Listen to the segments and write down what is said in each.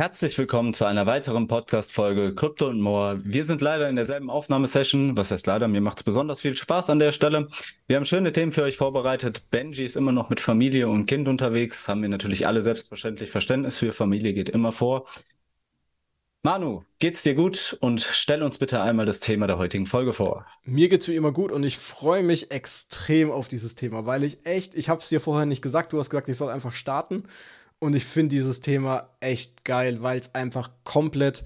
Herzlich willkommen zu einer weiteren Podcast-Folge Krypto und More. Wir sind leider in derselben Aufnahmesession. Was heißt leider? Mir macht es besonders viel Spaß an der Stelle. Wir haben schöne Themen für euch vorbereitet. Benji ist immer noch mit Familie und Kind unterwegs. Haben wir natürlich alle selbstverständlich Verständnis für. Familie geht immer vor. Manu, geht's dir gut und stell uns bitte einmal das Thema der heutigen Folge vor. Mir geht's wie immer gut und ich freue mich extrem auf dieses Thema, weil ich echt, ich hab's dir vorher nicht gesagt, du hast gesagt, ich soll einfach starten und ich finde dieses Thema echt geil, weil es einfach komplett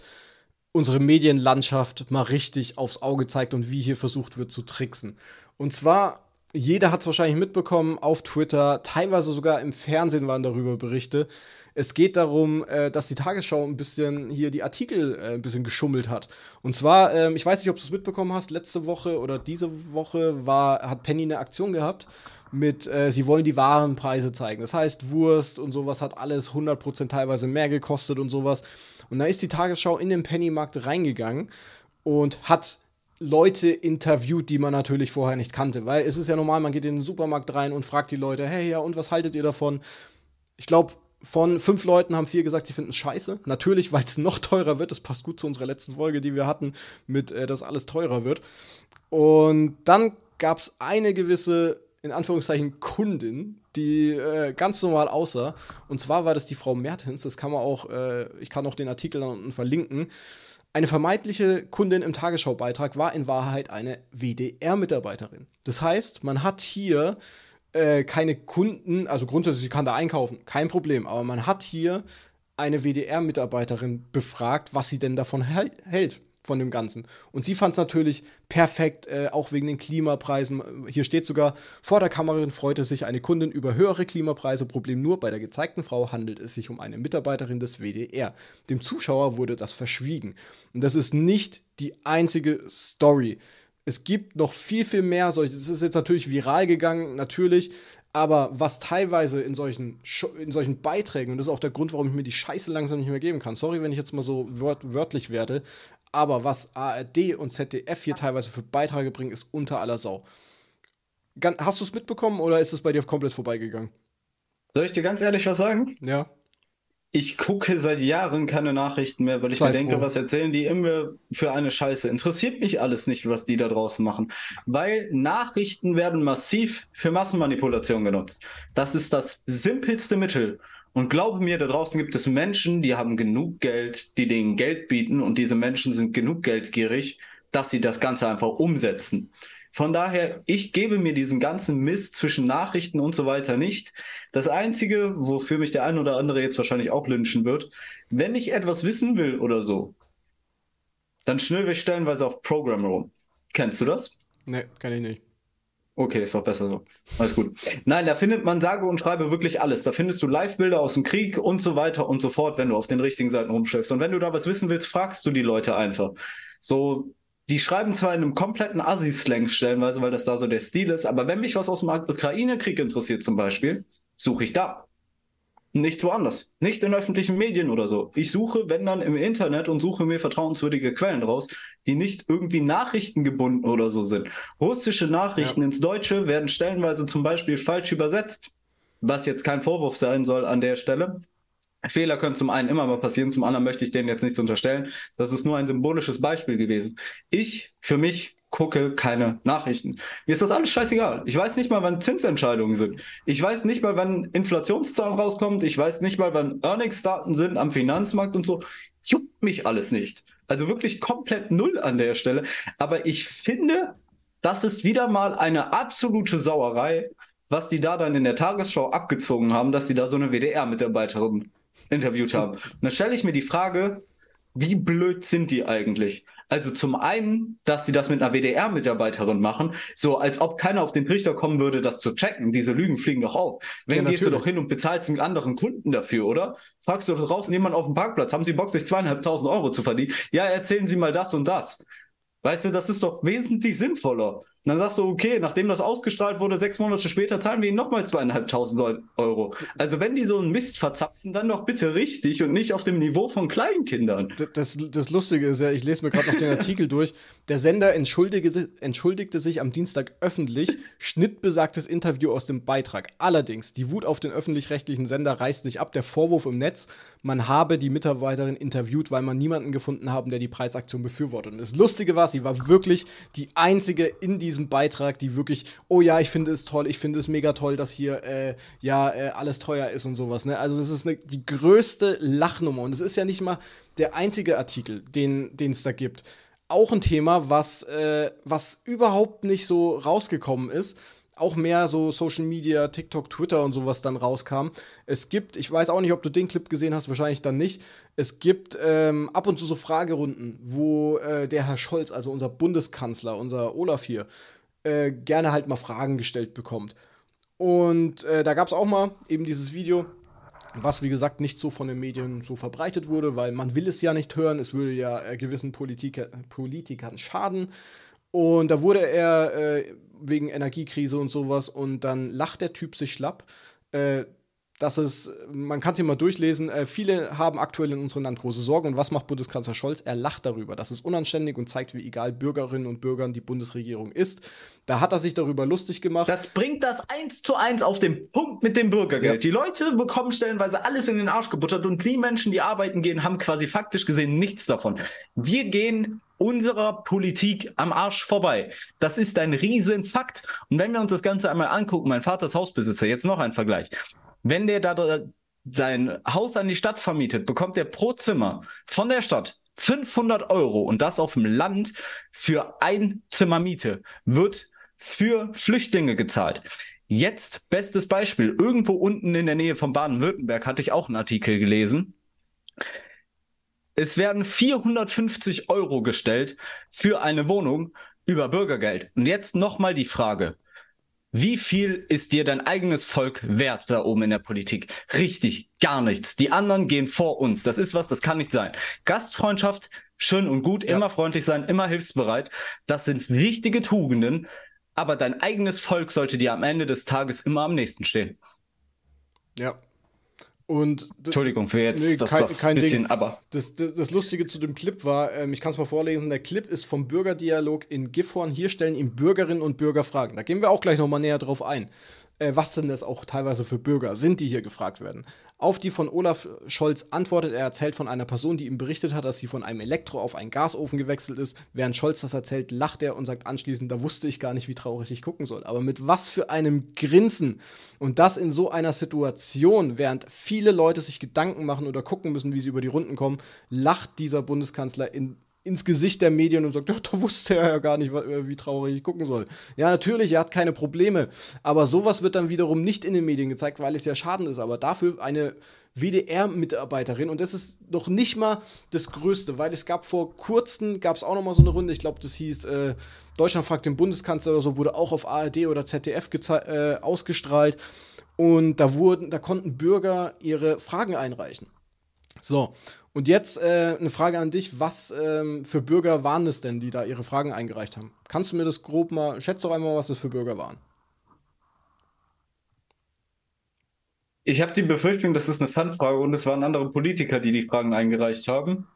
unsere Medienlandschaft mal richtig aufs Auge zeigt und wie hier versucht wird zu tricksen. Und zwar, jeder hat es wahrscheinlich mitbekommen auf Twitter, teilweise sogar im Fernsehen waren darüber Berichte. Es geht darum, äh, dass die Tagesschau ein bisschen hier die Artikel äh, ein bisschen geschummelt hat. Und zwar, ähm, ich weiß nicht, ob du es mitbekommen hast, letzte Woche oder diese Woche war, hat Penny eine Aktion gehabt mit, äh, sie wollen die wahren Preise zeigen. Das heißt, Wurst und sowas hat alles 100% teilweise mehr gekostet und sowas. Und da ist die Tagesschau in den Pennymarkt reingegangen und hat Leute interviewt, die man natürlich vorher nicht kannte. Weil es ist ja normal, man geht in den Supermarkt rein und fragt die Leute, hey, ja, und was haltet ihr davon? Ich glaube, von fünf Leuten haben vier gesagt, sie finden es scheiße. Natürlich, weil es noch teurer wird. Das passt gut zu unserer letzten Folge, die wir hatten, mit, äh, dass alles teurer wird. Und dann gab es eine gewisse in Anführungszeichen Kundin, die äh, ganz normal aussah. Und zwar war das die Frau Mertens, das kann man auch, äh, ich kann auch den Artikel da unten verlinken. Eine vermeintliche Kundin im Tagesschau-Beitrag war in Wahrheit eine WDR-Mitarbeiterin. Das heißt, man hat hier äh, keine Kunden, also grundsätzlich kann da einkaufen, kein Problem, aber man hat hier eine WDR-Mitarbeiterin befragt, was sie denn davon hält von dem Ganzen. Und sie fand es natürlich perfekt, äh, auch wegen den Klimapreisen. Hier steht sogar, vor der Kammerin freute sich eine Kundin über höhere Klimapreise. Problem nur, bei der gezeigten Frau handelt es sich um eine Mitarbeiterin des WDR. Dem Zuschauer wurde das verschwiegen. Und das ist nicht die einzige Story. Es gibt noch viel, viel mehr solche. Es ist jetzt natürlich viral gegangen, natürlich. Aber was teilweise in solchen, in solchen Beiträgen, und das ist auch der Grund, warum ich mir die Scheiße langsam nicht mehr geben kann, sorry, wenn ich jetzt mal so wört wörtlich werde, aber was ARD und ZDF hier teilweise für Beiträge bringen, ist unter aller Sau. hast du es mitbekommen oder ist es bei dir komplett vorbeigegangen? Soll ich dir ganz ehrlich was sagen? Ja. Ich gucke seit Jahren keine Nachrichten mehr, weil ich Sei mir denke, froh. was erzählen die immer für eine Scheiße. Interessiert mich alles nicht, was die da draußen machen. Weil Nachrichten werden massiv für Massenmanipulation genutzt. Das ist das simpelste Mittel. Und glaube mir, da draußen gibt es Menschen, die haben genug Geld, die denen Geld bieten und diese Menschen sind genug geldgierig, dass sie das Ganze einfach umsetzen. Von daher, ich gebe mir diesen ganzen Mist zwischen Nachrichten und so weiter nicht. Das Einzige, wofür mich der ein oder andere jetzt wahrscheinlich auch lynchen wird, wenn ich etwas wissen will oder so, dann schnüre ich stellenweise auf Programm rum. Kennst du das? Nee, kann ich nicht. Okay, ist doch besser so. Alles gut. Nein, da findet man sage und schreibe wirklich alles. Da findest du Live-Bilder aus dem Krieg und so weiter und so fort, wenn du auf den richtigen Seiten rumschläfst. Und wenn du da was wissen willst, fragst du die Leute einfach. So, die schreiben zwar in einem kompletten Assi-Slang stellenweise, weil das da so der Stil ist, aber wenn mich was aus dem Ukraine-Krieg interessiert zum Beispiel, suche ich da. Nicht woanders. Nicht in öffentlichen Medien oder so. Ich suche, wenn dann im Internet und suche mir vertrauenswürdige Quellen raus, die nicht irgendwie nachrichtengebunden oder so sind. Russische Nachrichten ja. ins Deutsche werden stellenweise zum Beispiel falsch übersetzt, was jetzt kein Vorwurf sein soll an der Stelle. Fehler können zum einen immer mal passieren, zum anderen möchte ich denen jetzt nichts unterstellen. Das ist nur ein symbolisches Beispiel gewesen. Ich, für mich, gucke keine Nachrichten. Mir ist das alles scheißegal. Ich weiß nicht mal, wann Zinsentscheidungen sind. Ich weiß nicht mal, wann Inflationszahlen rauskommt. Ich weiß nicht mal, wann Earnings-Daten sind am Finanzmarkt und so. Juckt mich alles nicht. Also wirklich komplett null an der Stelle. Aber ich finde, das ist wieder mal eine absolute Sauerei, was die da dann in der Tagesschau abgezogen haben, dass sie da so eine WDR-Mitarbeiterin interviewt haben. Und dann stelle ich mir die Frage, wie blöd sind die eigentlich? Also zum einen, dass sie das mit einer WDR-Mitarbeiterin machen, so als ob keiner auf den Trichter kommen würde, das zu checken. Diese Lügen fliegen doch auf. Wenn ja, gehst du doch hin und bezahlst einen anderen Kunden dafür, oder? Fragst du doch raus, jemand auf dem Parkplatz, haben sie Bock, sich zweieinhalbtausend Euro zu verdienen? Ja, erzählen sie mal das und das. Weißt du, das ist doch wesentlich sinnvoller. Und dann sagst du, okay, nachdem das ausgestrahlt wurde, sechs Monate später zahlen wir ihnen nochmal zweieinhalbtausend Euro. Also wenn die so einen Mist verzapfen, dann doch bitte richtig und nicht auf dem Niveau von Kleinkindern. Das, das, Lustige ist ja, ich lese mir gerade noch den Artikel durch. Der Sender entschuldigte, entschuldigte sich am Dienstag öffentlich, schnitt besagtes Interview aus dem Beitrag. Allerdings, die Wut auf den öffentlich-rechtlichen Sender reißt nicht ab. Der Vorwurf im Netz, man habe die Mitarbeiterin interviewt, weil man niemanden gefunden haben, der die Preisaktion befürwortet. Und das Lustige war, sie war wirklich die einzige in diesem diesem Beitrag, die wirklich, oh ja, ich finde es toll, ich finde es mega toll, dass hier äh, ja äh, alles teuer ist und sowas. Ne? Also das ist ne, die größte Lachnummer und es ist ja nicht mal der einzige Artikel, den es da gibt. Auch ein Thema, was, äh, was überhaupt nicht so rausgekommen ist auch mehr so Social Media, TikTok, Twitter und sowas dann rauskam. Es gibt, ich weiß auch nicht, ob du den Clip gesehen hast, wahrscheinlich dann nicht, es gibt ähm, ab und zu so Fragerunden, wo äh, der Herr Scholz, also unser Bundeskanzler, unser Olaf hier, äh, gerne halt mal Fragen gestellt bekommt. Und äh, da gab es auch mal eben dieses Video, was wie gesagt nicht so von den Medien so verbreitet wurde, weil man will es ja nicht hören, es würde ja äh, gewissen Politiker, Politikern schaden. Und da wurde er äh, wegen Energiekrise und sowas und dann lacht der Typ sich schlapp. Äh, dass es, man kann es hier mal durchlesen, äh, viele haben aktuell in unserem Land große Sorgen. Und was macht Bundeskanzler Scholz? Er lacht darüber. Das ist unanständig und zeigt, wie egal Bürgerinnen und Bürgern die Bundesregierung ist. Da hat er sich darüber lustig gemacht. Das bringt das eins zu eins auf den Punkt mit dem Bürgergeld. Ja. Die Leute bekommen stellenweise alles in den Arsch gebuttert und die Menschen, die arbeiten gehen, haben quasi faktisch gesehen nichts davon. Wir gehen unserer Politik am Arsch vorbei. Das ist ein Riesenfakt. Und wenn wir uns das Ganze einmal angucken, mein Vater ist Hausbesitzer, jetzt noch ein Vergleich. Wenn der da sein Haus an die Stadt vermietet, bekommt er pro Zimmer von der Stadt 500 Euro und das auf dem Land für ein Zimmer Miete wird für Flüchtlinge gezahlt. Jetzt bestes Beispiel. Irgendwo unten in der Nähe von Baden-Württemberg hatte ich auch einen Artikel gelesen. Es werden 450 Euro gestellt für eine Wohnung über Bürgergeld. Und jetzt nochmal die Frage. Wie viel ist dir dein eigenes Volk wert da oben in der Politik? Richtig, gar nichts. Die anderen gehen vor uns. Das ist was, das kann nicht sein. Gastfreundschaft, schön und gut, ja. immer freundlich sein, immer hilfsbereit. Das sind wichtige Tugenden, aber dein eigenes Volk sollte dir am Ende des Tages immer am nächsten stehen. Ja, und Entschuldigung für jetzt nee, kein, das kein bisschen, Ding. aber. Das, das, das, Lustige zu dem Clip war, ähm, ich kann es mal vorlesen, der Clip ist vom Bürgerdialog in Gifhorn. Hier stellen ihm Bürgerinnen und Bürger Fragen. Da gehen wir auch gleich nochmal näher drauf ein äh, was denn das auch teilweise für Bürger sind, die hier gefragt werden. Auf die von Olaf Scholz antwortet, er erzählt von einer Person, die ihm berichtet hat, dass sie von einem Elektro auf einen Gasofen gewechselt ist. Während Scholz das erzählt, lacht er und sagt anschließend, da wusste ich gar nicht, wie traurig ich gucken soll. Aber mit was für einem Grinsen. Und das in so einer Situation, während viele Leute sich Gedanken machen oder gucken müssen, wie sie über die Runden kommen, lacht dieser Bundeskanzler in ins Gesicht der Medien und sagt, ja, da wusste er ja gar nicht, äh, wie traurig ich gucken soll. Ja, natürlich, er hat keine Probleme, aber sowas wird dann wiederum nicht in den Medien gezeigt, weil es ja Schaden ist. Aber dafür eine WDR-Mitarbeiterin und das ist noch nicht mal das Größte, weil es gab vor kurzem, gab es auch noch mal so eine Runde, ich glaube, das hieß äh, Deutschland fragt den Bundeskanzler oder so, wurde auch auf ARD oder ZDF äh, ausgestrahlt und da wurden, da konnten Bürger ihre Fragen einreichen. So, und jetzt äh, eine Frage an dich: Was ähm, für Bürger waren es denn, die da ihre Fragen eingereicht haben? Kannst du mir das grob mal, schätze doch einmal, was das für Bürger waren? Ich habe die Befürchtung, das ist eine Fanfrage und es waren andere Politiker, die die Fragen eingereicht haben.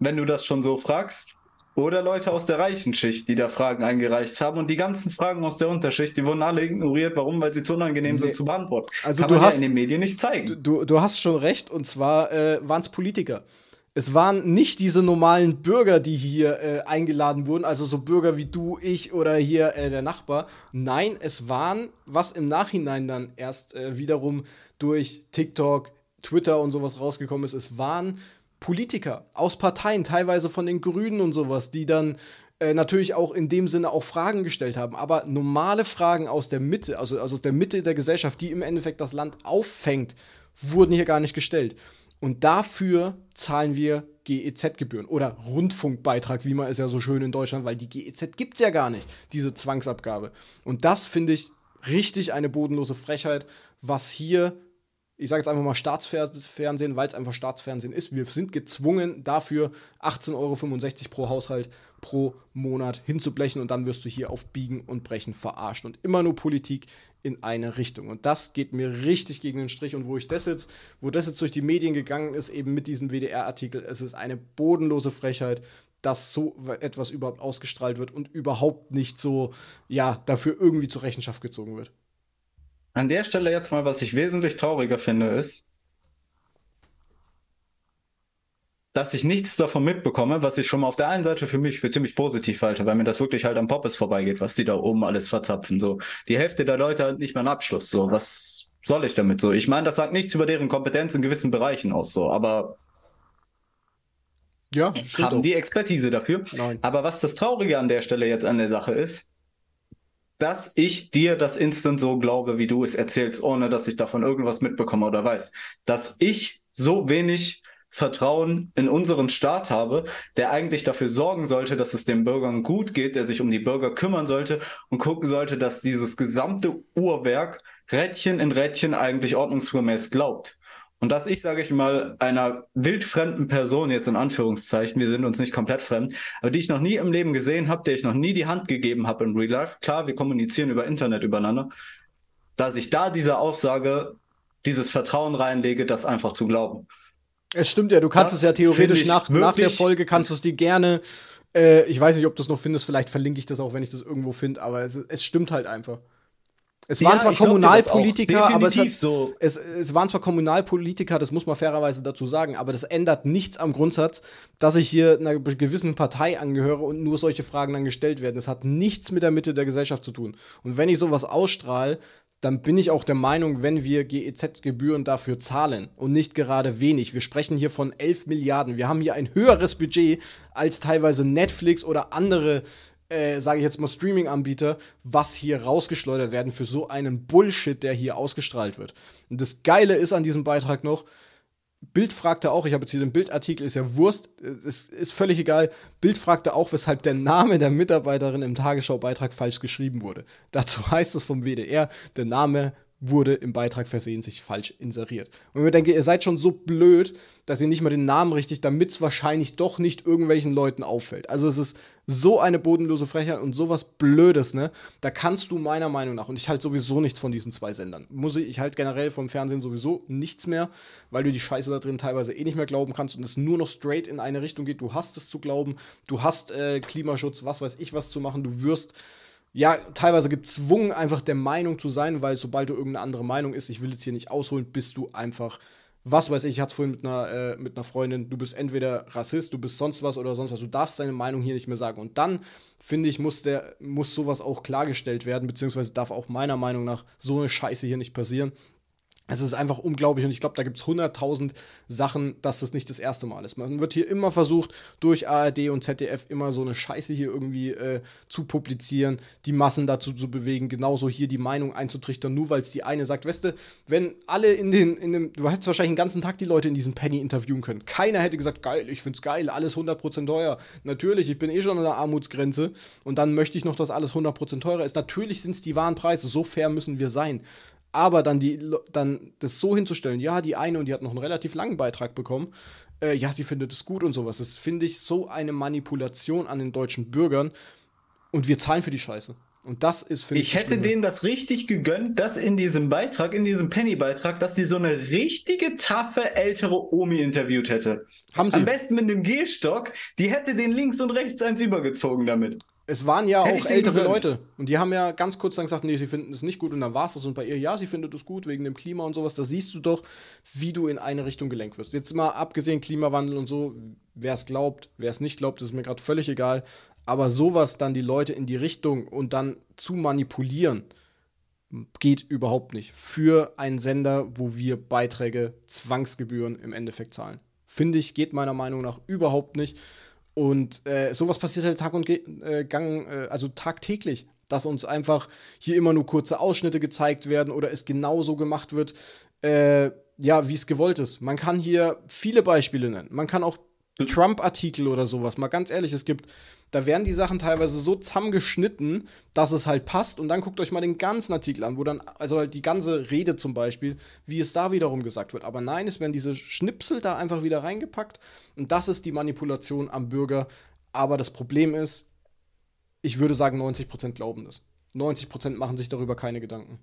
Wenn du das schon so fragst. Oder Leute aus der reichen Schicht, die da Fragen eingereicht haben. Und die ganzen Fragen aus der Unterschicht, die wurden alle ignoriert. Warum? Weil sie zu unangenehm nee. sind zu beantworten. Also Kann du hast, ja in den Medien nicht zeigen. Du, du hast schon recht. Und zwar äh, waren es Politiker. Es waren nicht diese normalen Bürger, die hier äh, eingeladen wurden, also so Bürger wie du, ich oder hier äh, der Nachbar. Nein, es waren, was im Nachhinein dann erst äh, wiederum durch TikTok, Twitter und sowas rausgekommen ist, es waren Politiker aus Parteien, teilweise von den Grünen und sowas, die dann äh, natürlich auch in dem Sinne auch Fragen gestellt haben, aber normale Fragen aus der Mitte, also, also aus der Mitte der Gesellschaft, die im Endeffekt das Land auffängt, wurden hier gar nicht gestellt. Und dafür zahlen wir GEZ-Gebühren oder Rundfunkbeitrag, wie man es ja so schön in Deutschland, weil die GEZ gibt es ja gar nicht, diese Zwangsabgabe. Und das finde ich richtig eine bodenlose Frechheit, was hier ich sage jetzt einfach mal Staatsfernsehen, weil es einfach Staatsfernsehen ist. Wir sind gezwungen, dafür 18,65 Euro pro Haushalt pro Monat hinzublechen und dann wirst du hier auf Biegen und Brechen verarscht und immer nur Politik in eine Richtung. Und das geht mir richtig gegen den Strich. Und wo ich das jetzt, wo das jetzt durch die Medien gegangen ist, eben mit diesem WDR-Artikel, es ist eine bodenlose Frechheit, dass so etwas überhaupt ausgestrahlt wird und überhaupt nicht so, ja, dafür irgendwie zur Rechenschaft gezogen wird. An der Stelle jetzt mal, was ich wesentlich trauriger finde, ist, dass ich nichts davon mitbekomme, was ich schon mal auf der einen Seite für mich für ziemlich positiv halte, weil mir das wirklich halt am Poppes vorbeigeht, was die da oben alles verzapfen. So, die Hälfte der Leute hat nicht mal einen Abschluss. So, was soll ich damit so? Ich meine, das sagt nichts über deren Kompetenz in gewissen Bereichen aus, so, aber ja, äh, haben auch. die Expertise dafür. Nein. Aber was das Traurige an der Stelle jetzt an der Sache ist, dass ich dir das instant so glaube, wie du es erzählst, ohne dass ich davon irgendwas mitbekomme oder weiß. Dass ich so wenig Vertrauen in unseren Staat habe, der eigentlich dafür sorgen sollte, dass es den Bürgern gut geht, der sich um die Bürger kümmern sollte und gucken sollte, dass dieses gesamte Uhrwerk Rädchen in Rädchen eigentlich ordnungsgemäß glaubt. Und dass ich, sage ich mal, einer wildfremden Person, jetzt in Anführungszeichen, wir sind uns nicht komplett fremd, aber die ich noch nie im Leben gesehen habe, der ich noch nie die Hand gegeben habe im Real Life, klar, wir kommunizieren über Internet übereinander, dass ich da diese Aussage dieses Vertrauen reinlege, das einfach zu glauben. Es stimmt ja, du kannst das es ja theoretisch nach, nach der Folge, kannst du es dir gerne, äh, ich weiß nicht, ob du es noch findest, vielleicht verlinke ich das auch, wenn ich das irgendwo finde, aber es, es stimmt halt einfach. Es waren ja, zwar Kommunalpolitiker, aber es, hat, so. es, es, waren zwar Kommunalpolitiker, das muss man fairerweise dazu sagen, aber das ändert nichts am Grundsatz, dass ich hier einer gewissen Partei angehöre und nur solche Fragen dann gestellt werden. Das hat nichts mit der Mitte der Gesellschaft zu tun. Und wenn ich sowas ausstrahle, dann bin ich auch der Meinung, wenn wir GEZ-Gebühren dafür zahlen und nicht gerade wenig. Wir sprechen hier von 11 Milliarden. Wir haben hier ein höheres Budget als teilweise Netflix oder andere äh, sage ich jetzt mal, Streaming-Anbieter, was hier rausgeschleudert werden für so einen Bullshit, der hier ausgestrahlt wird. Und das Geile ist an diesem Beitrag noch, Bild fragte auch, ich habe jetzt hier den Bildartikel, ist ja Wurst, ist, äh, ist völlig egal. Bild fragte auch, weshalb der Name der Mitarbeiterin im Tagesschau-Beitrag falsch geschrieben wurde. Dazu heißt es vom WDR, der Name wurde im Beitrag versehentlich falsch inseriert. Und ich denke, ihr seid schon so blöd, dass ihr nicht mal den Namen richtig, damit es wahrscheinlich doch nicht irgendwelchen Leuten auffällt. Also es ist so eine bodenlose Frechheit und sowas Blödes, ne? Da kannst du meiner Meinung nach, und ich halt sowieso nichts von diesen zwei Sendern, muss ich, ich halt generell vom Fernsehen sowieso nichts mehr, weil du die Scheiße da drin teilweise eh nicht mehr glauben kannst und es nur noch straight in eine Richtung geht. Du hast es zu glauben, du hast äh, Klimaschutz, was weiß ich was zu machen, du wirst ja, teilweise gezwungen, einfach der Meinung zu sein, weil sobald du irgendeine andere Meinung ist, ich will jetzt hier nicht ausholen, bist du einfach was weiß ich, ich hatte es vorhin mit einer, äh, mit einer Freundin, du bist entweder Rassist, du bist sonst was oder sonst was, du darfst deine Meinung hier nicht mehr sagen. Und dann, finde ich, muss, der, muss sowas auch klargestellt werden, beziehungsweise darf auch meiner Meinung nach so eine Scheiße hier nicht passieren. Es ist einfach unglaublich und ich glaube, da gibt es 100.000 Sachen, dass das nicht das erste Mal ist. Man wird hier immer versucht, durch ARD und ZDF immer so eine Scheiße hier irgendwie äh, zu publizieren, die Massen dazu zu bewegen, genauso hier die Meinung einzutrichtern, nur weil es die eine sagt. Weißt du, wenn alle in den, in dem, du hättest wahrscheinlich den ganzen Tag die Leute in diesem Penny interviewen können. Keiner hätte gesagt, geil, ich find's geil, alles 100% teuer. Natürlich, ich bin eh schon an der Armutsgrenze und dann möchte ich noch, dass alles 100% teurer ist. Natürlich sind es die wahren Preise, so fair müssen wir sein. Aber dann, die, dann das so hinzustellen, ja, die eine und die hat noch einen relativ langen Beitrag bekommen, äh, ja, die findet es gut und sowas. Das finde ich so eine Manipulation an den deutschen Bürgern. Und wir zahlen für die Scheiße. Und das ist für mich. Ich hätte denen das richtig gegönnt, dass in diesem Beitrag, in diesem Penny-Beitrag, dass die so eine richtige taffe ältere Omi interviewt hätte. Haben sie. Am besten mit einem Gehstock, die hätte den links und rechts eins übergezogen damit. Es waren ja Hätt auch ältere Leute und die haben ja ganz kurz dann gesagt, nee, sie finden es nicht gut und dann war es das und bei ihr, ja, sie findet es gut wegen dem Klima und sowas. Da siehst du doch, wie du in eine Richtung gelenkt wirst. Jetzt mal abgesehen Klimawandel und so, wer es glaubt, wer es nicht glaubt, ist mir gerade völlig egal. Aber sowas dann die Leute in die Richtung und dann zu manipulieren, geht überhaupt nicht. Für einen Sender, wo wir Beiträge, Zwangsgebühren im Endeffekt zahlen. Finde ich, geht meiner Meinung nach überhaupt nicht. Und äh, sowas passiert halt Tag und Ge äh, Gang, äh, also tagtäglich, dass uns einfach hier immer nur kurze Ausschnitte gezeigt werden oder es genauso gemacht wird, äh, ja, wie es gewollt ist. Man kann hier viele Beispiele nennen. Man kann auch hm. Trump-Artikel oder sowas. Mal ganz ehrlich, es gibt, da werden die Sachen teilweise so zusammengeschnitten, dass es halt passt. Und dann guckt euch mal den ganzen Artikel an, wo dann, also halt die ganze Rede zum Beispiel, wie es da wiederum gesagt wird. Aber nein, es werden diese Schnipsel da einfach wieder reingepackt. Und das ist die Manipulation am Bürger. Aber das Problem ist, ich würde sagen, 90 glauben das. 90 machen sich darüber keine Gedanken.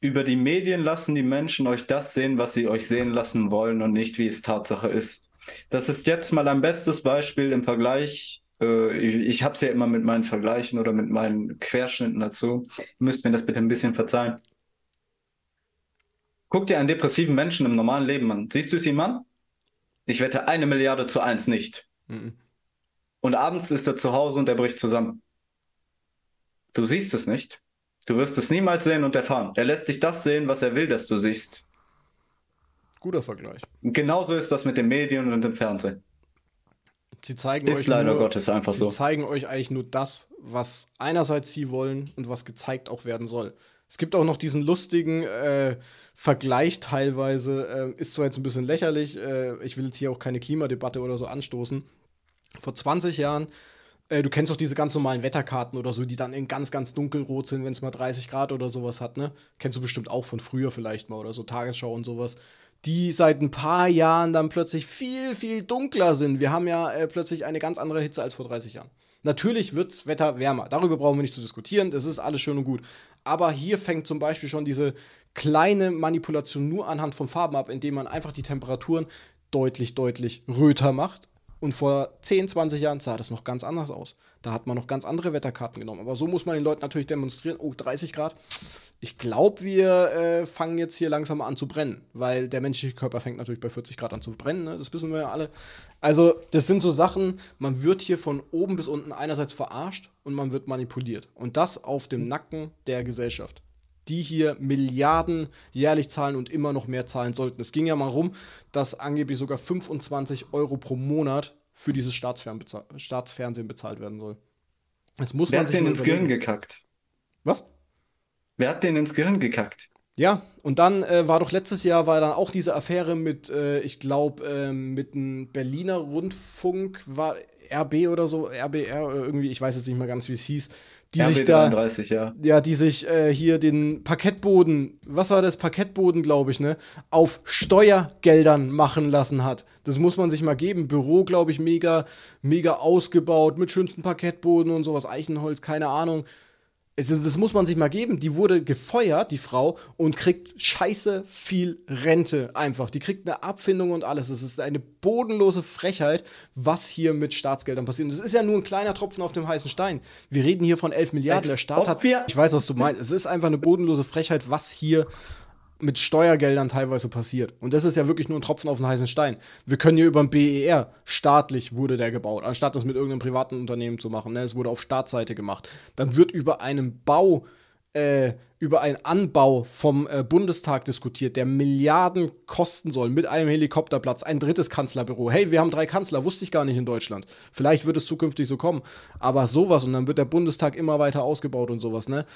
Über die Medien lassen die Menschen euch das sehen, was sie euch sehen lassen wollen und nicht, wie es Tatsache ist. Das ist jetzt mal ein bestes Beispiel im Vergleich. Äh, ich, ich habe es ja immer mit meinen Vergleichen oder mit meinen Querschnitten dazu. Müsst mir das bitte ein bisschen verzeihen. Guck dir einen depressiven Menschen im normalen Leben an. Siehst du es ihm an? Ich wette eine Milliarde zu eins nicht. Mhm. Und abends ist er zu Hause und er bricht zusammen. Du siehst es nicht. Du wirst es niemals sehen und erfahren. Er lässt dich das sehen, was er will, dass du siehst. Guter Vergleich. Genauso ist das mit den Medien und dem Fernsehen. Sie zeigen ist euch leider nur, Gottes einfach sie so. zeigen euch eigentlich nur das, was einerseits sie wollen und was gezeigt auch werden soll. Es gibt auch noch diesen lustigen äh, Vergleich teilweise, äh, ist zwar jetzt ein bisschen lächerlich, äh, ich will jetzt hier auch keine Klimadebatte oder so anstoßen. Vor 20 Jahren, äh, du kennst doch diese ganz normalen Wetterkarten oder so, die dann in ganz, ganz dunkelrot sind, wenn es mal 30 Grad oder sowas hat, ne? Kennst du bestimmt auch von früher vielleicht mal oder so, Tagesschau und sowas die seit ein paar Jahren dann plötzlich viel, viel dunkler sind. Wir haben ja äh, plötzlich eine ganz andere Hitze als vor 30 Jahren. Natürlich wird das Wetter wärmer. Darüber brauchen wir nicht zu diskutieren. Das ist alles schön und gut. Aber hier fängt zum Beispiel schon diese kleine Manipulation nur anhand von Farben ab, indem man einfach die Temperaturen deutlich, deutlich röter macht und vor 10, 20 Jahren sah das noch ganz anders aus. Da hat man noch ganz andere Wetterkarten genommen. Aber so muss man den Leuten natürlich demonstrieren, oh, 30 Grad. Ich glaube, wir äh, fangen jetzt hier langsam an zu brennen, weil der menschliche Körper fängt natürlich bei 40 Grad an zu brennen, ne? das wissen wir ja alle. Also das sind so Sachen, man wird hier von oben bis unten einerseits verarscht und man wird manipuliert. Und das auf dem Nacken der Gesellschaft die hier Milliarden jährlich zahlen und immer noch mehr zahlen sollten. Es ging ja mal rum, dass angeblich sogar 25 Euro pro Monat für dieses Staatsfern Staatsfernsehen bezahlt werden soll. Das muss Wer man hat sich denen ins Gehirn gekackt? Was? Wer hat denen ins Gehirn gekackt? Ja, und dann äh, war doch letztes Jahr war dann auch diese Affäre mit, äh, ich glaube, äh, mit einem Berliner Rundfunk, war RB oder so, RBR oder irgendwie, ich weiß jetzt nicht mehr ganz, wie es hieß die RB sich da 33, ja. ja, die sich äh, hier den Parkettboden, was war das Parkettboden, glaube ich, ne, auf Steuergeldern machen lassen hat. Das muss man sich mal geben. Büro, glaube ich, mega mega ausgebaut mit schönsten Parkettboden und sowas Eichenholz, keine Ahnung. Es das muss man sich mal geben. Die wurde gefeuert, die Frau, und kriegt scheiße viel Rente einfach. Die kriegt eine Abfindung und alles. Es ist eine bodenlose Frechheit, was hier mit Staatsgeldern passiert. Und es ist ja nur ein kleiner Tropfen auf dem heißen Stein. Wir reden hier von 11 Milliarden. Der Staat hat. Ich weiß, was du meinst. Es ist einfach eine bodenlose Frechheit, was hier mit Steuergeldern teilweise passiert. Und das ist ja wirklich nur ein Tropfen auf den heißen Stein. Wir können hier über den BER, staatlich wurde der gebaut, anstatt das mit irgendeinem privaten Unternehmen zu machen. Ne? Es wurde auf Staatsseite gemacht. Dann wird über einen Bau äh, über einen Anbau vom äh, Bundestag diskutiert, der Milliarden kosten soll, mit einem Helikopterplatz, ein drittes Kanzlerbüro. Hey, wir haben drei Kanzler, wusste ich gar nicht in Deutschland. Vielleicht wird es zukünftig so kommen. Aber sowas, und dann wird der Bundestag immer weiter ausgebaut und sowas, ne?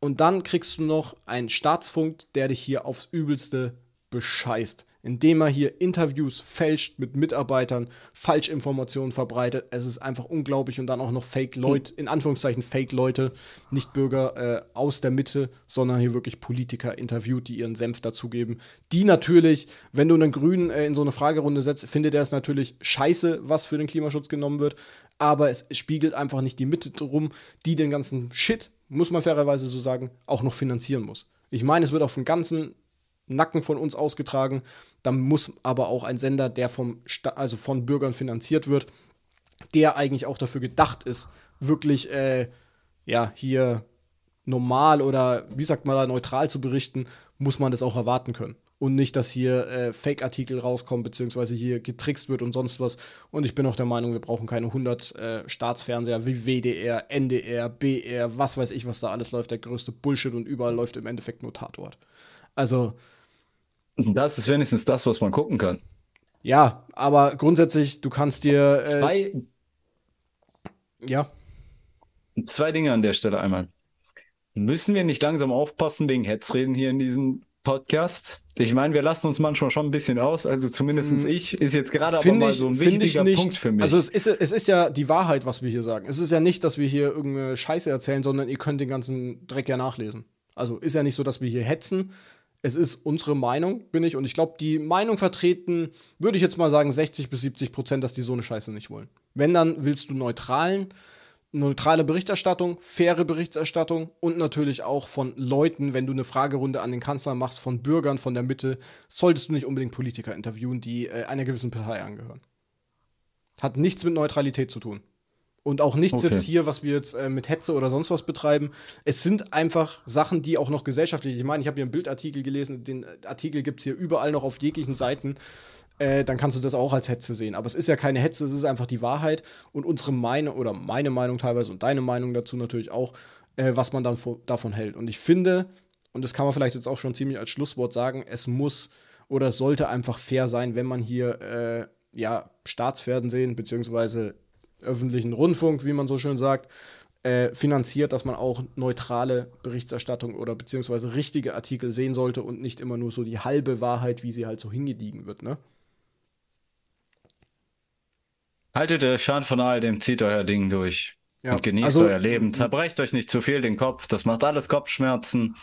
Und dann kriegst du noch einen Staatsfunk, der dich hier aufs Übelste bescheißt indem er hier Interviews fälscht mit Mitarbeitern, Falschinformationen verbreitet. Es ist einfach unglaublich und dann auch noch Fake-Leute, hm. in Anführungszeichen Fake-Leute, nicht Bürger äh, aus der Mitte, sondern hier wirklich Politiker interviewt, die ihren Senf dazugeben. Die natürlich, wenn du einen Grünen äh, in so eine Fragerunde setzt, findet er es natürlich scheiße, was für den Klimaschutz genommen wird. Aber es spiegelt einfach nicht die Mitte drum, die den ganzen Shit, muss man fairerweise so sagen, auch noch finanzieren muss. Ich meine, es wird auf den ganzen Nacken von uns ausgetragen. Dann muss aber auch ein Sender, der vom Sta also von Bürgern finanziert wird, der eigentlich auch dafür gedacht ist, wirklich äh, ja hier normal oder wie sagt man da neutral zu berichten, muss man das auch erwarten können und nicht, dass hier äh, Fake-Artikel rauskommen, beziehungsweise hier getrickst wird und sonst was. Und ich bin auch der Meinung, wir brauchen keine 100 äh, Staatsfernseher wie WDR, NDR, BR, was weiß ich, was da alles läuft. Der größte Bullshit und überall läuft im Endeffekt nur Tatort. Also, Mhm. Das ist wenigstens das, was man gucken kann. Ja, aber grundsätzlich, du kannst dir. Äh, zwei. Ja. Zwei Dinge an der Stelle einmal. Müssen wir nicht langsam aufpassen wegen Hetzreden hier in diesem Podcast? Ich meine, wir lassen uns manchmal schon ein bisschen aus, also zumindest hm. ich, ist jetzt gerade aber mal so ein wichtiger nicht, Punkt für mich. Also es ist, es ist ja die Wahrheit, was wir hier sagen. Es ist ja nicht, dass wir hier irgendeine Scheiße erzählen, sondern ihr könnt den ganzen Dreck ja nachlesen. Also ist ja nicht so, dass wir hier hetzen, es ist unsere Meinung, bin ich. Und ich glaube, die Meinung vertreten, würde ich jetzt mal sagen, 60 bis 70 Prozent, dass die so eine Scheiße nicht wollen. Wenn, dann willst du neutralen, neutrale Berichterstattung, faire Berichterstattung und natürlich auch von Leuten, wenn du eine Fragerunde an den Kanzler machst, von Bürgern, von der Mitte, solltest du nicht unbedingt Politiker interviewen, die äh, einer gewissen Partei angehören. Hat nichts mit Neutralität zu tun. Und auch nichts okay. jetzt hier, was wir jetzt äh, mit Hetze oder sonst was betreiben. Es sind einfach Sachen, die auch noch gesellschaftlich. Ich meine, ich habe hier einen Bildartikel gelesen, den Artikel gibt es hier überall noch auf jeglichen Seiten. Äh, dann kannst du das auch als Hetze sehen. Aber es ist ja keine Hetze, es ist einfach die Wahrheit und unsere Meinung oder meine Meinung teilweise und deine Meinung dazu natürlich auch, äh, was man dann davon hält. Und ich finde, und das kann man vielleicht jetzt auch schon ziemlich als Schlusswort sagen, es muss oder sollte einfach fair sein, wenn man hier äh, ja, sehen, beziehungsweise öffentlichen Rundfunk, wie man so schön sagt, äh, finanziert, dass man auch neutrale Berichterstattung oder beziehungsweise richtige Artikel sehen sollte und nicht immer nur so die halbe Wahrheit, wie sie halt so hingediegen wird, ne? Haltet der Schand von all dem, zieht euer Ding durch ja. und genießt also, euer Leben. Zerbrecht euch nicht zu viel den Kopf, das macht alles Kopfschmerzen.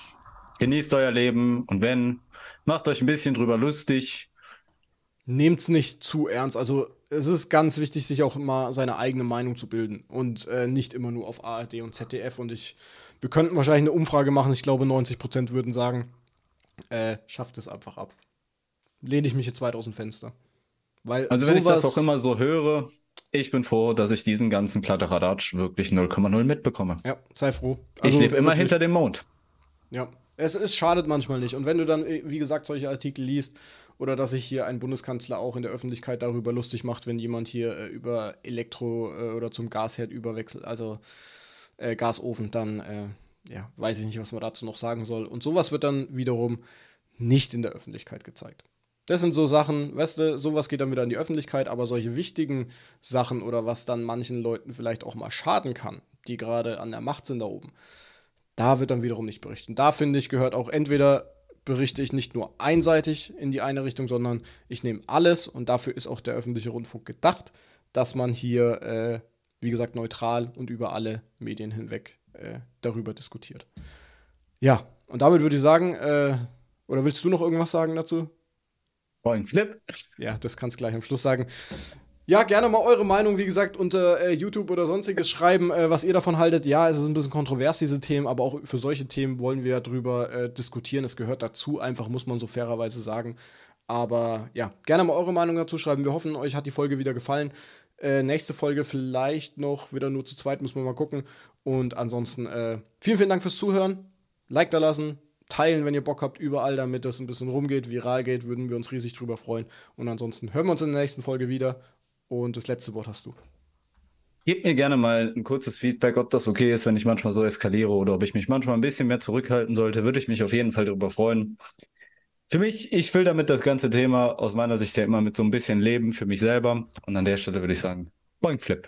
Genießt euer Leben und wenn, macht euch ein bisschen drüber lustig. Nehmt's nicht zu ernst. Also es ist ganz wichtig, sich auch immer seine eigene Meinung zu bilden und äh, nicht immer nur auf ARD und ZDF. Und ich, wir könnten wahrscheinlich eine Umfrage machen. Ich glaube, 90 Prozent würden sagen, äh, schafft es einfach ab. Lehne ich mich jetzt weit aus dem Fenster. Weil also, wenn ich das auch immer so höre, ich bin froh, dass ich diesen ganzen Kladderadatsch wirklich 0,0 mitbekomme. Ja, sei froh. Also, ich lebe immer hinter dem Mond. Ja, es, es, schadet manchmal nicht. Und wenn du dann, äh, wie gesagt, solche Artikel liest oder dass sich hier ein Bundeskanzler auch in der Öffentlichkeit darüber lustig macht, wenn jemand hier äh, über Elektro äh, oder zum Gasherd überwechselt, also äh, Gasofen, dann äh, ja, weiß ich nicht, was man dazu noch sagen soll. Und sowas wird dann wiederum nicht in der Öffentlichkeit gezeigt. Das sind so Sachen, weißt du, sowas geht dann wieder in die Öffentlichkeit, aber solche wichtigen Sachen oder was dann manchen Leuten vielleicht auch mal schaden kann, die gerade an der Macht sind da oben, da wird dann wiederum nicht berichtet. Und da finde ich, gehört auch entweder berichte ich nicht nur einseitig in die eine Richtung, sondern ich nehme alles und dafür ist auch der öffentliche Rundfunk gedacht, dass man hier, äh, wie gesagt, neutral und über alle Medien hinweg äh, darüber diskutiert. Ja, und damit würde ich sagen, äh, oder willst du noch irgendwas sagen dazu? Wollen Flip? Ja, das kannst du gleich am Schluss sagen. Ja, gerne mal eure Meinung, wie gesagt, unter äh, YouTube oder sonstiges schreiben, äh, was ihr davon haltet. Ja, es ist ein bisschen kontrovers, diese Themen, aber auch für solche Themen wollen wir drüber äh, diskutieren. Es gehört dazu, einfach muss man so fairerweise sagen. Aber ja, gerne mal eure Meinung dazu schreiben. Wir hoffen, euch hat die Folge wieder gefallen. Äh, nächste Folge vielleicht noch wieder nur zu zweit, müssen wir mal gucken. Und ansonsten äh, vielen, vielen Dank fürs Zuhören. Like da lassen, teilen, wenn ihr Bock habt, überall, damit das ein bisschen rumgeht, viral geht, würden wir uns riesig drüber freuen. Und ansonsten hören wir uns in der nächsten Folge wieder. Und das letzte Wort hast du. Gib mir gerne mal ein kurzes Feedback, ob das okay ist, wenn ich manchmal so eskaliere oder ob ich mich manchmal ein bisschen mehr zurückhalten sollte. Würde ich mich auf jeden Fall darüber freuen. Für mich, ich will damit das ganze Thema aus meiner Sicht ja immer mit so ein bisschen Leben für mich selber. Und an der Stelle würde ich sagen, Boing Flip.